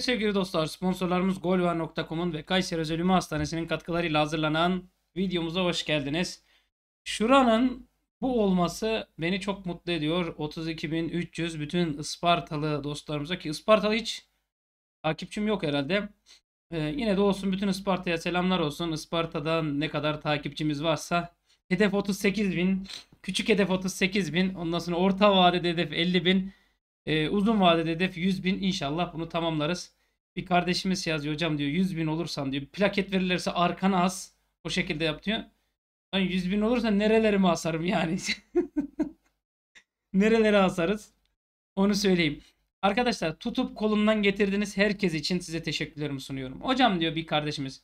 Evet sevgili dostlar sponsorlarımız golver.com'un ve Kayseri Özel Hastanesi'nin katkılarıyla hazırlanan videomuza hoş geldiniz. Şuranın bu olması beni çok mutlu ediyor. 32.300 bütün Ispartalı dostlarımıza ki Ispartalı hiç takipçim yok herhalde. Ee, yine de olsun bütün Isparta'ya selamlar olsun. Isparta'dan ne kadar takipçimiz varsa hedef 38.000 küçük hedef 38.000 ondan sonra orta vadede hedef 50.000 ee, uzun vadede hedef 100 bin inşallah bunu tamamlarız. Bir kardeşimiz yazıyor hocam diyor 100 bin olursan diyor plaket verilirse arkana as. O şekilde yapıyor diyor. Lan 100 bin olursa nerelerimi asarım yani. Nerelere asarız? Onu söyleyeyim. Arkadaşlar tutup kolundan getirdiğiniz herkes için size teşekkürlerimi sunuyorum. Hocam diyor bir kardeşimiz.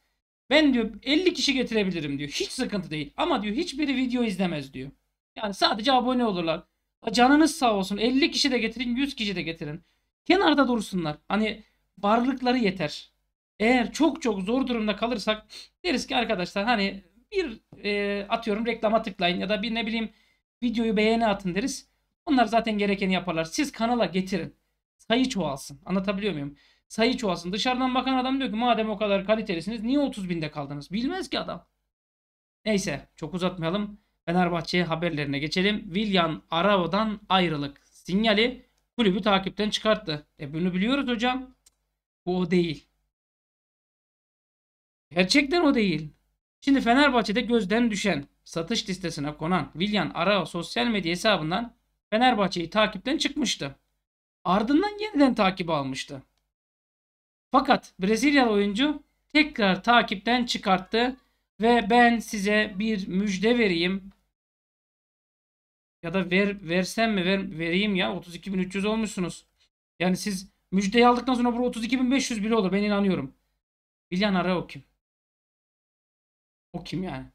Ben diyor 50 kişi getirebilirim diyor. Hiç sıkıntı değil. Ama diyor hiçbiri video izlemez diyor. Yani sadece abone olurlar. Canınız sağ olsun. 50 kişi de getirin, 100 kişi de getirin. Kenarda dursunlar. Hani varlıkları yeter. Eğer çok çok zor durumda kalırsak deriz ki arkadaşlar hani bir e, atıyorum reklama tıklayın ya da bir ne bileyim videoyu beğeni atın deriz. Onlar zaten gerekeni yaparlar. Siz kanala getirin. Sayı çoğalsın. Anlatabiliyor muyum? Sayı çoğalsın. Dışarıdan bakan adam diyor ki madem o kadar kalitelisiniz niye 30 binde kaldınız? Bilmez ki adam. Neyse çok uzatmayalım. Fenerbahçe haberlerine geçelim. William Arao'dan ayrılık sinyali kulübü takipten çıkarttı. E bunu biliyoruz hocam. Bu o değil. Gerçekten o değil. Şimdi Fenerbahçe'de gözden düşen, satış listesine konan William Arao sosyal medya hesabından Fenerbahçe'yi takipten çıkmıştı. Ardından yeniden takip almıştı. Fakat Brezilyalı oyuncu tekrar takipten çıkarttı ve ben size bir müjde vereyim. Ya da ver, versem mi ver, vereyim ya 32.300 olmuşsunuz. Yani siz Müjdeyi aldıktan sonra burada 32.500 bile olur. Ben inanıyorum. Bilyan Ara o kim? O kim yani?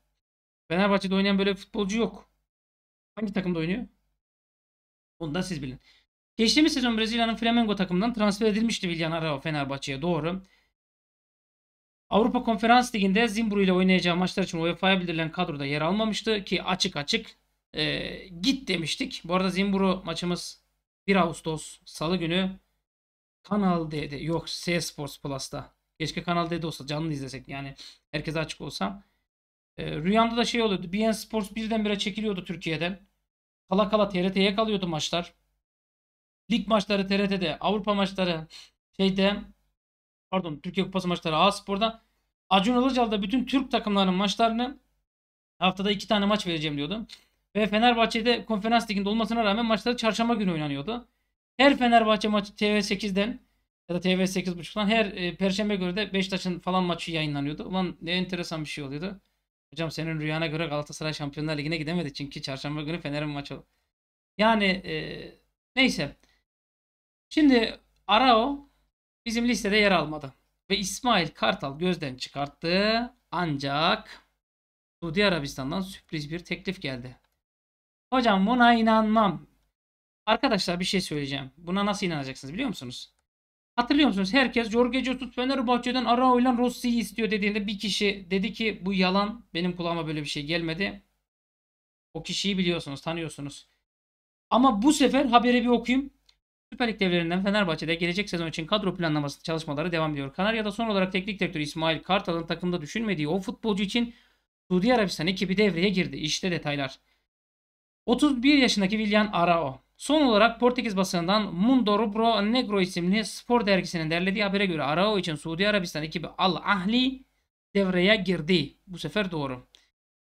Fenerbahçe'de oynayan böyle futbolcu yok. Hangi takımda oynuyor? Onu da siz bilin. Geçtiğimiz sezon Brezilya'nın Flamengo takımından transfer edilmişti Villan Arao Fenerbahçe'ye doğru. Avrupa Konferans Ligi'nde Zimbru ile oynayacağı maçlar için UEFA'ya bildirilen kadroda yer almamıştı ki açık açık e, git demiştik. Bu arada Zimbru maçımız 1 Ağustos Salı günü Kanal D'de yok C Sports Plus'ta. Keşke Kanal D'de olsa canlı izlesek yani herkese açık olsa. E, ee, rüyamda da şey oluyordu. BN Sports birdenbire çekiliyordu Türkiye'den. Kala kala TRT'ye kalıyordu maçlar. Lig maçları TRT'de, Avrupa maçları şeyde pardon Türkiye Kupası maçları A Spor'da. Acun Ilıcalı bütün Türk takımlarının maçlarını haftada iki tane maç vereceğim diyordum Ve Fenerbahçe'de konferans liginde olmasına rağmen maçları çarşamba günü oynanıyordu. Her Fenerbahçe maçı TV8'den ya da TV8.5'tan her e, perşembe günü de Beşiktaş'ın falan maçı yayınlanıyordu. Ulan ne enteresan bir şey oluyordu. Hocam senin rüyana göre Galatasaray Şampiyonlar Ligi'ne gidemedi çünkü çarşamba günü Fener'in maçı oldu. Yani e, neyse. Şimdi Arao bizim listede yer almadı. Ve İsmail Kartal gözden çıkarttı. Ancak Suudi Arabistan'dan sürpriz bir teklif geldi. Hocam buna inanmam. Arkadaşlar bir şey söyleyeceğim. Buna nasıl inanacaksınız biliyor musunuz? Hatırlıyor musunuz? Herkes Jorge Jesus Fenerbahçe'den Arao'yla Rossi'yi istiyor dediğinde bir kişi dedi ki bu yalan. Benim kulağıma böyle bir şey gelmedi. O kişiyi biliyorsunuz, tanıyorsunuz. Ama bu sefer haberi bir okuyayım. Süper Lig devlerinden Fenerbahçe'de gelecek sezon için kadro planlaması çalışmaları devam ediyor. Kanarya'da son olarak teknik direktörü İsmail Kartal'ın takımda düşünmediği o futbolcu için Suudi Arabistan ekibi devreye girdi. İşte detaylar. 31 yaşındaki William Arao Son olarak Portekiz basınından Mundo Rubro Negro isimli spor dergisinin derlediği habere göre Arao için Suudi Arabistan ekibi Al Ahli devreye girdi. Bu sefer doğru.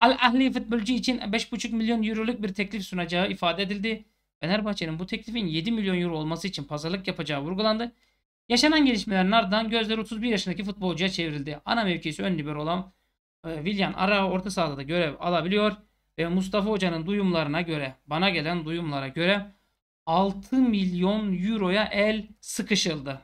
Al Ahli futbolcu için 5,5 milyon euroluk bir teklif sunacağı ifade edildi. Fenerbahçe'nin bu teklifin 7 milyon euro olması için pazarlık yapacağı vurgulandı. Yaşanan gelişmelerin ardından gözler 31 yaşındaki futbolcuya çevrildi. Ana mevkisi ön libero olan e, William Arao orta sahada da görev alabiliyor ve Mustafa Hoca'nın duyumlarına göre, bana gelen duyumlara göre 6 milyon euroya el sıkışıldı.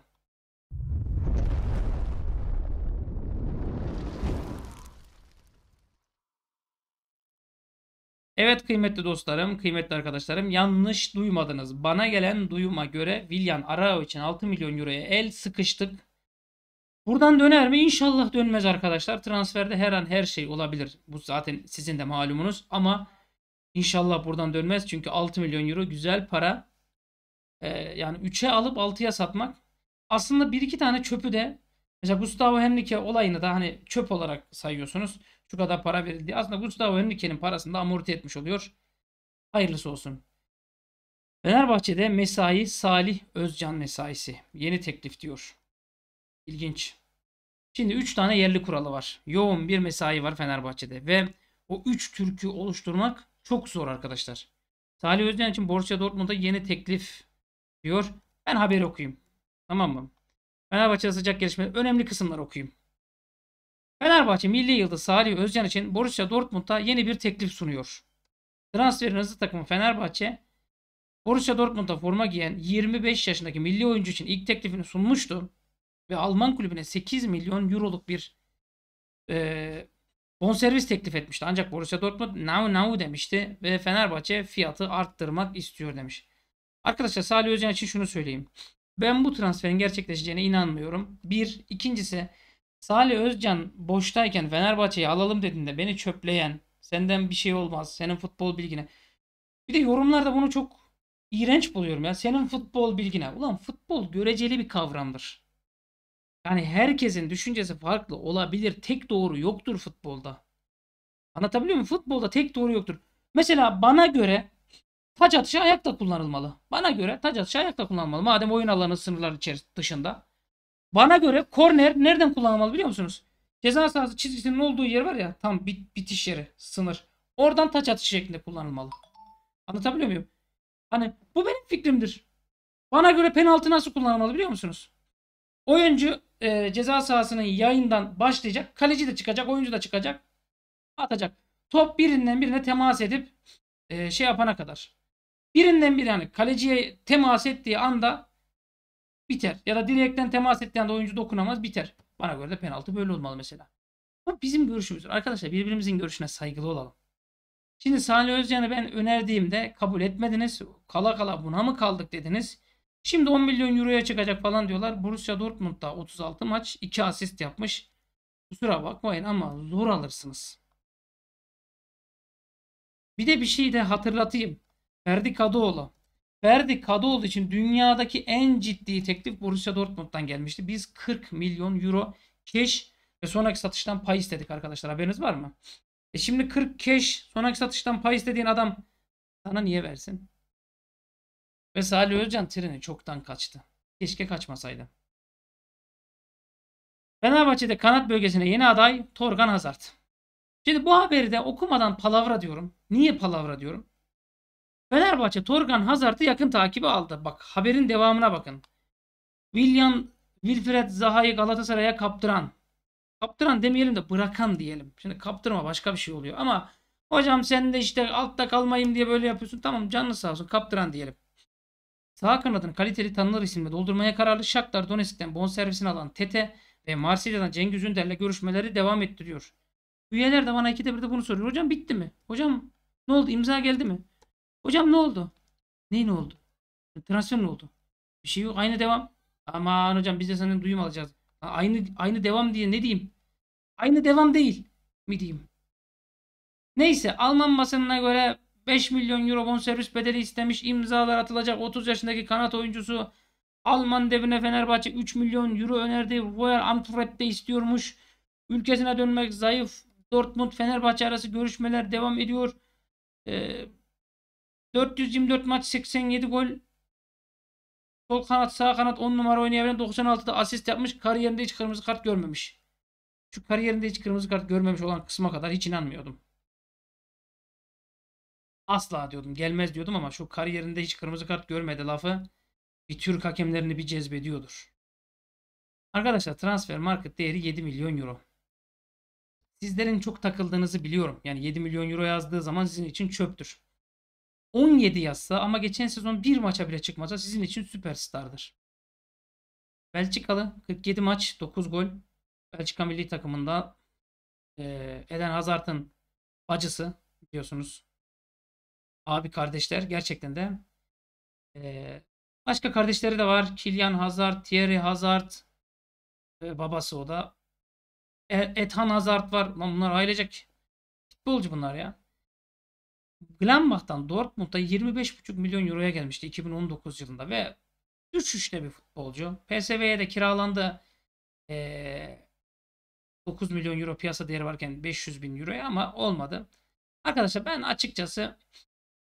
Evet kıymetli dostlarım, kıymetli arkadaşlarım yanlış duymadınız. Bana gelen duyuma göre William Arao için 6 milyon euroya el sıkıştık. Buradan döner mi? İnşallah dönmez arkadaşlar. Transferde her an her şey olabilir. Bu zaten sizin de malumunuz ama inşallah buradan dönmez. Çünkü 6 milyon euro güzel para e, yani 3'e alıp 6'ya satmak. Aslında bir iki tane çöpü de mesela Gustavo Henrique olayını da hani çöp olarak sayıyorsunuz. Şu kadar para verildi. Aslında Gustavo Henrique'nin parasını da amorti etmiş oluyor. Hayırlısı olsun. Fenerbahçe'de mesai Salih Özcan mesaisi. Yeni teklif diyor. İlginç. Şimdi 3 tane yerli kuralı var. Yoğun bir mesai var Fenerbahçe'de ve o 3 türkü oluşturmak çok zor arkadaşlar. Salih Özcan için Borussia Dortmund'a yeni teklif diyor. Ben haber okuyayım. Tamam mı? Fenerbahçe'de sıcak gelişme önemli kısımlar okuyayım. Fenerbahçe milli yıldız Salih Özcan için Borussia Dortmund'a yeni bir teklif sunuyor. Transferin hızlı takımı Fenerbahçe Borussia Dortmund'a forma giyen 25 yaşındaki milli oyuncu için ilk teklifini sunmuştu ve Alman kulübüne 8 milyon euroluk bir e, bonservis teklif etmişti. Ancak Borussia Dortmund now now demişti ve Fenerbahçe fiyatı arttırmak istiyor demiş. Arkadaşlar Salih Özcan için şunu söyleyeyim. Ben bu transferin gerçekleşeceğine inanmıyorum. Bir. ikincisi Salih Özcan boştayken Fenerbahçe'yi alalım dediğinde beni çöpleyen, senden bir şey olmaz, senin futbol bilgine. Bir de yorumlarda bunu çok iğrenç buluyorum ya. Senin futbol bilgine. Ulan futbol göreceli bir kavramdır. Yani herkesin düşüncesi farklı olabilir. Tek doğru yoktur futbolda. Anlatabiliyor muyum? Futbolda tek doğru yoktur. Mesela bana göre Taç atışı ayakta kullanılmalı. Bana göre taç atışı ayakta kullanılmalı. Madem oyun alanı sınırlar içerisinde dışında. Bana göre korner nereden kullanılmalı biliyor musunuz? Ceza sahası çizgisinin olduğu yer var ya tam bit bitiş yeri sınır. Oradan taç atışı şeklinde kullanılmalı. Anlatabiliyor muyum? Hani bu benim fikrimdir. Bana göre penaltı nasıl kullanılmalı biliyor musunuz? Oyuncu e, ceza sahasının yayından başlayacak. Kaleci de çıkacak. Oyuncu da çıkacak. Atacak. Top birinden birine temas edip e, şey yapana kadar. Birinden bir yani kaleciye temas ettiği anda biter. Ya da direkten temas ettiği anda oyuncu dokunamaz biter. Bana göre de penaltı böyle olmalı mesela. Bu bizim görüşümüzdür. Arkadaşlar birbirimizin görüşüne saygılı olalım. Şimdi Salih Özcan'ı ben önerdiğimde kabul etmediniz. Kala kala buna mı kaldık dediniz. Şimdi 10 milyon euroya çıkacak falan diyorlar. Borussia Dortmund'da 36 maç 2 asist yapmış. Kusura bakmayın ama zor alırsınız. Bir de bir şey de hatırlatayım. Ferdi Kadıoğlu. Ferdi Kadıoğlu için dünyadaki en ciddi teklif Borussia Dortmund'dan gelmişti. Biz 40 milyon euro keş ve sonraki satıştan pay istedik arkadaşlar. Haberiniz var mı? E şimdi 40 keş sonraki satıştan pay istediğin adam sana niye versin? Ve Salih Özcan treni çoktan kaçtı. Keşke kaçmasaydı. Fenerbahçe'de kanat bölgesine yeni aday Torgan Hazard. Şimdi bu haberi de okumadan palavra diyorum. Niye palavra diyorum? Fenerbahçe Torgan Hazard'ı yakın takibi aldı. Bak haberin devamına bakın. William Wilfred Zaha'yı Galatasaray'a kaptıran. Kaptıran demeyelim de bırakan diyelim. Şimdi kaptırma başka bir şey oluyor ama hocam sen de işte altta kalmayayım diye böyle yapıyorsun. Tamam canlı sağ olsun kaptıran diyelim. Sağ kanadını kaliteli tanınır isimle doldurmaya kararlı Shakhtar Donetsk'ten bonservisini alan Tete ve Marsilya'dan Cengiz Ünder'le görüşmeleri devam ettiriyor. Üyeler de bana ikide bir de bunu soruyor. Hocam bitti mi? Hocam ne oldu imza geldi mi? Hocam ne oldu? Ne ne oldu? Transfer ne oldu? Bir şey yok. Aynı devam. Aman hocam biz de senin duyum alacağız. Aynı aynı devam diye ne diyeyim? Aynı devam değil mi diyeyim? Neyse Alman basınına göre 5 milyon euro bonservis bedeli istemiş. imzalar atılacak 30 yaşındaki kanat oyuncusu Alman devine Fenerbahçe 3 milyon euro önerdi. Royal Antwerp'te istiyormuş. Ülkesine dönmek zayıf. Dortmund Fenerbahçe arası görüşmeler devam ediyor. Ee, 424 maç 87 gol. Sol kanat sağ kanat 10 numara oynayabilen 96'da asist yapmış. Kariyerinde hiç kırmızı kart görmemiş. Şu kariyerinde hiç kırmızı kart görmemiş olan kısma kadar hiç inanmıyordum. Asla diyordum gelmez diyordum ama şu kariyerinde hiç kırmızı kart görmedi lafı bir Türk hakemlerini bir cezbediyordur. Arkadaşlar transfer market değeri 7 milyon euro. Sizlerin çok takıldığınızı biliyorum. Yani 7 milyon euro yazdığı zaman sizin için çöptür. 17 yazsa ama geçen sezon bir maça bile çıkmasa sizin için süperstardır. Belçikalı 47 maç 9 gol. Belçika milli takımında e, Eden Hazard'ın acısı biliyorsunuz. Abi kardeşler gerçekten de e, başka kardeşleri de var. Kylian Hazard, Thierry Hazard babası o da. E, Ethan Hazard var. bunlar ailecek futbolcu bunlar ya. Gladbach'tan Dortmund'a 25,5 milyon euroya gelmişti 2019 yılında ve düşüşte bir futbolcu. PSV'ye de kiralandı. Ee, 9 milyon euro piyasa değeri varken 500 bin euroya ama olmadı. Arkadaşlar ben açıkçası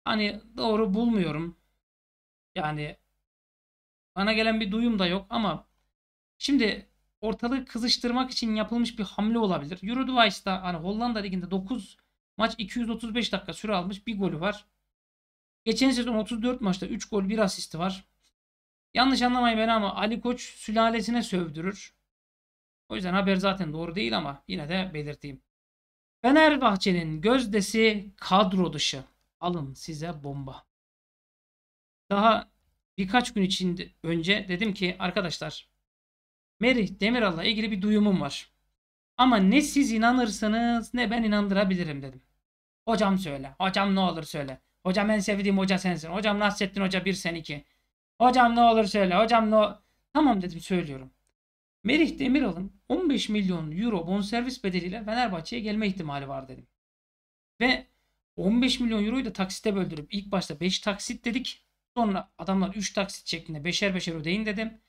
hani doğru bulmuyorum. Yani bana gelen bir duyum da yok ama şimdi ortalığı kızıştırmak için yapılmış bir hamle olabilir. Euro hani Hollanda liginde 9 Maç 235 dakika süre almış. Bir golü var. Geçen sezon 34 maçta 3 gol 1 asisti var. Yanlış anlamayın beni ama Ali Koç sülalesine sövdürür. O yüzden haber zaten doğru değil ama yine de belirteyim. Fenerbahçe'nin gözdesi kadro dışı. Alın size bomba. Daha birkaç gün içinde önce dedim ki arkadaşlar Merih Demiral'la ilgili bir duyumum var. Ama ne siz inanırsınız ne ben inandırabilirim dedim. Hocam söyle. Hocam ne olur söyle. Hocam en sevdiğim hoca sensin. Hocam Nasrettin Hoca bir sen iki. Hocam ne olur söyle. Hocam ne Tamam dedim söylüyorum. Merih Demiral'ın 15 milyon euro bonservis bedeliyle Fenerbahçe'ye gelme ihtimali var dedim. Ve 15 milyon euroyu da taksite böldürüp ilk başta 5 taksit dedik. Sonra adamlar 3 taksit şeklinde 5'er 5'er ödeyin dedim.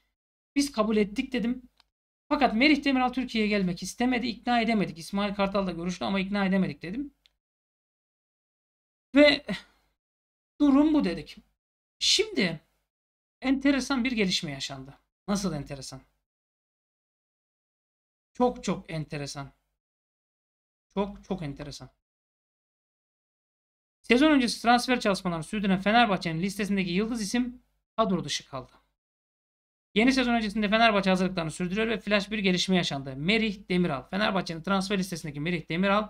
Biz kabul ettik dedim. Fakat Merih Demiral Türkiye'ye gelmek istemedi. ikna edemedik. İsmail Kartal'la görüştü ama ikna edemedik dedim. Ve durum bu dedik. Şimdi enteresan bir gelişme yaşandı. Nasıl enteresan? Çok çok enteresan. Çok çok enteresan. Sezon öncesi transfer çalışmalarını sürdüren Fenerbahçe'nin listesindeki yıldız isim kadro dışı kaldı. Yeni sezon öncesinde Fenerbahçe hazırlıklarını sürdürüyor ve flash bir gelişme yaşandı. Merih Demiral. Fenerbahçe'nin transfer listesindeki Merih Demiral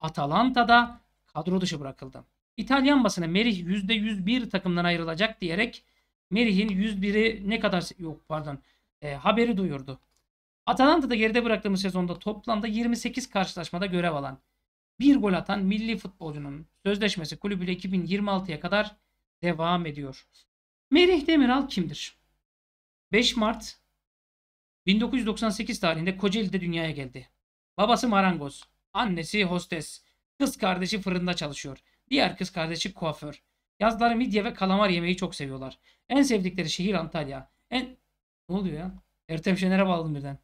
Atalanta'da kadro dışı bırakıldı. İtalyan basını Merih %101 takımdan ayrılacak diyerek Merih'in 101'i ne kadar yok pardon e, haberi duyurdu. Atalanta'da geride bıraktığımız sezonda toplamda 28 karşılaşmada görev alan bir gol atan milli futbolcunun sözleşmesi kulübüyle 2026'ya kadar devam ediyor. Merih Demiral kimdir? 5 Mart 1998 tarihinde Kocaeli'de dünyaya geldi. Babası marangoz, annesi hostes, kız kardeşi fırında çalışıyor. Diğer kız kardeşi kuaför. Yazları midye ve kalamar yemeyi çok seviyorlar. En sevdikleri şehir Antalya. En... Ne oluyor ya? Ertem Şener'e bağladım birden.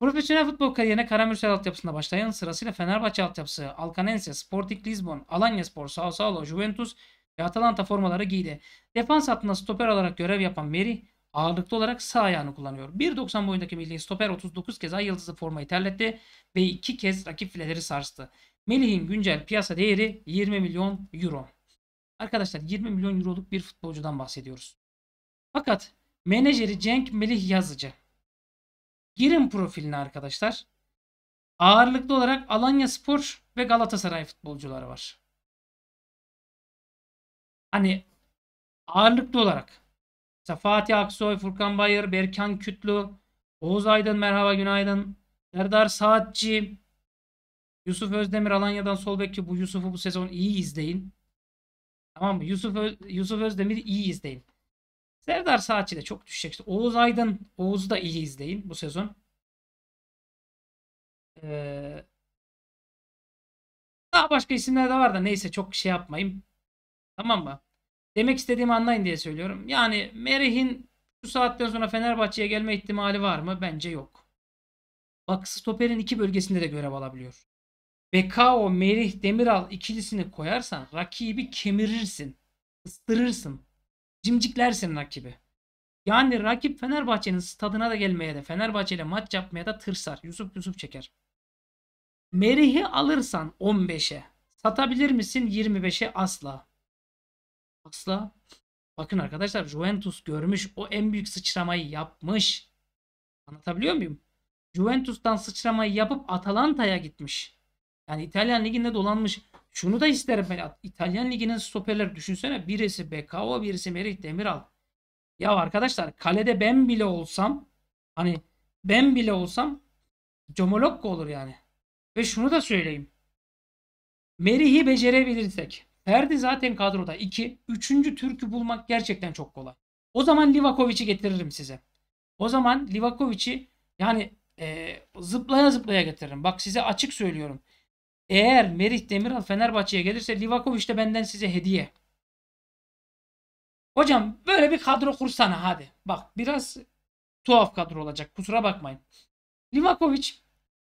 Profesyonel futbol kariyerine Karamürsel altyapısında başlayan sırasıyla Fenerbahçe altyapısı, Alcanense, Sporting Lisbon, Alanya Spor, Sao Paulo, Juventus ve Atalanta formaları giydi. Defans hattında stoper olarak görev yapan Meri, ağırlıklı olarak sağ ayağını kullanıyor. 1.90 boyundaki Melih stoper 39 kez ay yıldızlı formayı terletti ve 2 kez rakip fileleri sarstı. Melih'in güncel piyasa değeri 20 milyon euro. Arkadaşlar 20 milyon euroluk bir futbolcudan bahsediyoruz. Fakat menajeri Cenk Melih Yazıcı. Girin profiline arkadaşlar. Ağırlıklı olarak Alanya Spor ve Galatasaray futbolcuları var. Hani ağırlıklı olarak Mesela Fatih Aksoy, Furkan Bayır, Berkan Kütlü, Oğuz Aydın merhaba günaydın. Serdar Saatçi, Yusuf Özdemir Alanya'dan sol bekçi. Bu Yusuf'u bu sezon iyi izleyin. Tamam mı? Yusuf, Öz Yusuf Özdemir iyi izleyin. Serdar Saatçi de çok düşecek. İşte Oğuz Aydın, Oğuz'u da iyi izleyin bu sezon. Ee, daha başka isimler de var da neyse çok şey yapmayayım. Tamam mı? Demek istediğimi anlayın diye söylüyorum. Yani Merih'in şu saatten sonra Fenerbahçe'ye gelme ihtimali var mı? Bence yok. Bak stoperin iki bölgesinde de görev alabiliyor. Bekao, Merih, Demiral ikilisini koyarsan rakibi kemirirsin. ıstırırsın. Cimciklersin rakibi. Yani rakip Fenerbahçe'nin stadına da gelmeye de Fenerbahçe ile maç yapmaya da tırsar. Yusuf Yusuf çeker. Merih'i alırsan 15'e satabilir misin 25'e asla. Asla. Bakın arkadaşlar Juventus görmüş. O en büyük sıçramayı yapmış. Anlatabiliyor muyum? Juventus'tan sıçramayı yapıp Atalanta'ya gitmiş. Yani İtalyan liginde dolanmış. Şunu da isterim ben. İtalyan liginin stoperleri düşünsene. Birisi Bekao, birisi Merih Demiral. Ya arkadaşlar kalede ben bile olsam hani ben bile olsam Comolokko olur yani. Ve şunu da söyleyeyim. Merih'i becerebilirsek Ferdi zaten kadroda 2. Üçüncü Türk'ü bulmak gerçekten çok kolay. O zaman Livakovic'i getiririm size. O zaman Livakovic'i yani e, zıplaya zıplaya getiririm. Bak size açık söylüyorum. Eğer Merih Demiral Fenerbahçe'ye gelirse Livakovic de benden size hediye. Hocam böyle bir kadro kursana hadi. Bak biraz tuhaf kadro olacak. Kusura bakmayın. Livakovic,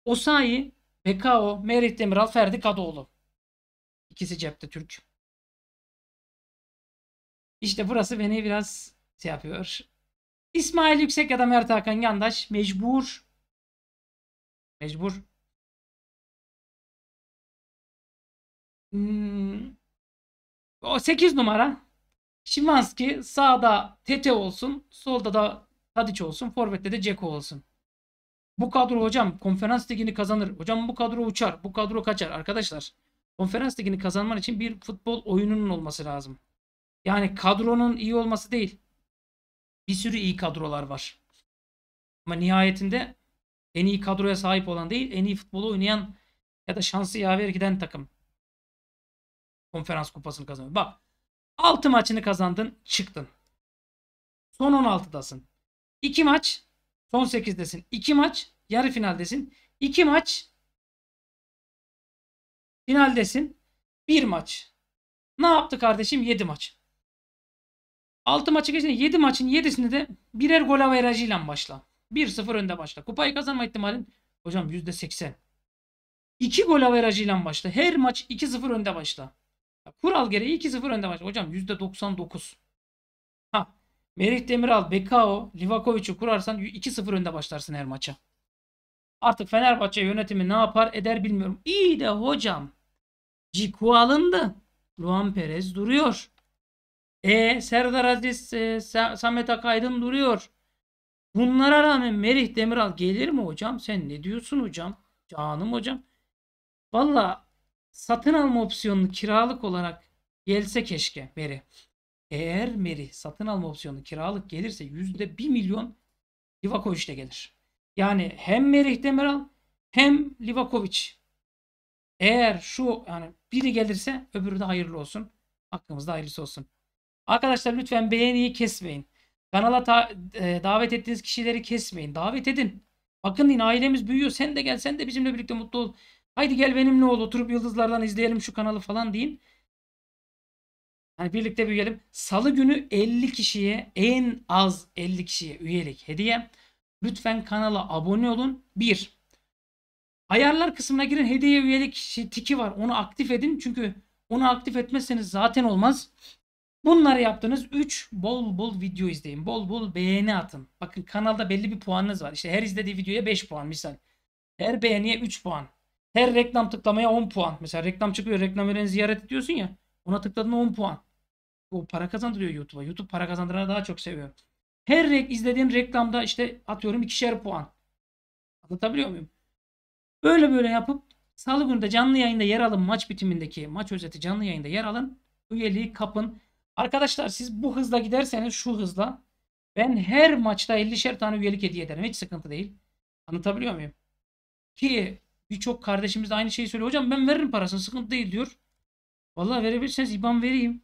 Osayi, Bekao, Merih Demiral, Ferdi Kadıoğlu. İkisi cepte Türk. İşte burası beni biraz şey yapıyor. İsmail Yüksek ya da Mert Hakan Yandaş mecbur mecbur hmm. o 8 numara Şimanski sağda Tete olsun solda da Tadiç olsun forvette de Ceko olsun. Bu kadro hocam konferans ligini kazanır. Hocam bu kadro uçar. Bu kadro kaçar arkadaşlar. Konferans ligini kazanman için bir futbol oyununun olması lazım. Yani kadronun iyi olması değil. Bir sürü iyi kadrolar var. Ama nihayetinde en iyi kadroya sahip olan değil, en iyi futbolu oynayan ya da şansı yaver giden takım konferans kupasını kazanıyor. Bak 6 maçını kazandın çıktın. Son 16'dasın. 2 maç son 8'desin. 2 maç yarı finaldesin. 2 maç Finaldesin. Bir maç. Ne yaptı kardeşim? yedi maç. Altı maçı geçti. yedi maçın 7'sinde de birer gol averajıyla başla. 1-0 önde başla. Kupayı kazanma ihtimalin hocam yüzde seksen. İki gol averajıyla başla. Her maç 2-0 önde başla. Kural gereği 2-0 önde başla. Hocam yüzde doksan dokuz. Merih Demiral, Bekao, Livakovic'i kurarsan 2-0 önde başlarsın her maça. Artık Fenerbahçe yönetimi ne yapar eder bilmiyorum. İyi de hocam Ciku alındı. Luan Perez duruyor. E Serdar Aziz, e, Samet Akaydın duruyor. Bunlara rağmen Merih Demiral gelir mi hocam? Sen ne diyorsun hocam? Canım hocam. Valla satın alma opsiyonunu kiralık olarak gelse keşke Merih. Eğer Merih satın alma opsiyonu kiralık gelirse yüzde bir milyon Livakovic de gelir. Yani hem Merih Demiral hem Livakovic eğer şu yani biri gelirse öbürü de hayırlı olsun. Hakkımızda hayırlısı olsun. Arkadaşlar lütfen beğeniyi kesmeyin. Kanala e, davet ettiğiniz kişileri kesmeyin. Davet edin. Bakın yine ailemiz büyüyor. Sen de gel sen de bizimle birlikte mutlu ol. Haydi gel benimle ol oturup yıldızlardan izleyelim şu kanalı falan deyin. Hani birlikte büyüyelim. Salı günü 50 kişiye en az 50 kişiye üyelik hediye. Lütfen kanala abone olun. 1. Ayarlar kısmına girin. Hediye üyelik tiki var. Onu aktif edin. Çünkü onu aktif etmezseniz zaten olmaz. Bunları yaptınız. 3 bol bol video izleyin. Bol bol beğeni atın. Bakın kanalda belli bir puanınız var. İşte her izlediği videoya 5 puan misal. Her beğeniye 3 puan. Her reklam tıklamaya 10 puan. Mesela reklam çıkıyor. Reklam vereni ziyaret ediyorsun ya. Ona tıkladın 10 puan. O para kazandırıyor YouTube'a. YouTube para kazandırana daha çok seviyor. Her rek izlediğin reklamda işte atıyorum ikişer puan. Anlatabiliyor muyum? Böyle böyle yapıp salı günü de canlı yayında yer alın maç bitimindeki maç özeti canlı yayında yer alın. Üyeliği kapın. Arkadaşlar siz bu hızla giderseniz şu hızla ben her maçta 50'şer tane üyelik hediye ederim. Hiç sıkıntı değil. Anlatabiliyor muyum? Ki birçok kardeşimiz de aynı şeyi söylüyor. Hocam ben veririm parasını sıkıntı değil diyor. Vallahi verebilirseniz IBAN vereyim.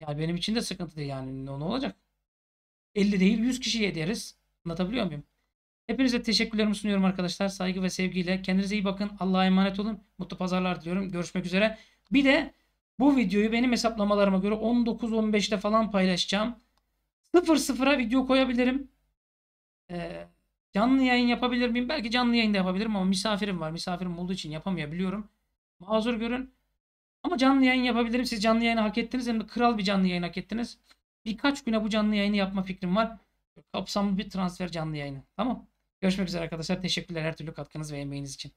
Yani benim için de sıkıntı değil yani ne olacak? 50 değil 100 kişiye ederiz. Anlatabiliyor muyum? Hepinize teşekkürlerimi sunuyorum arkadaşlar. Saygı ve sevgiyle. Kendinize iyi bakın. Allah'a emanet olun. Mutlu pazarlar diliyorum. Görüşmek üzere. Bir de bu videoyu benim hesaplamalarıma göre 19-15'te falan paylaşacağım. 0-0'a video koyabilirim. Ee, canlı yayın yapabilir miyim? Belki canlı yayında yapabilirim ama misafirim var. Misafirim olduğu için yapamıyor biliyorum. Mazur görün. Ama canlı yayın yapabilirim. Siz canlı yayını hak ettiniz. Hem de kral bir canlı yayın hak ettiniz. Birkaç güne bu canlı yayını yapma fikrim var. Kapsamlı bir transfer canlı yayını. Tamam. Görüşmek üzere arkadaşlar. Teşekkürler her türlü katkınız ve emeğiniz için.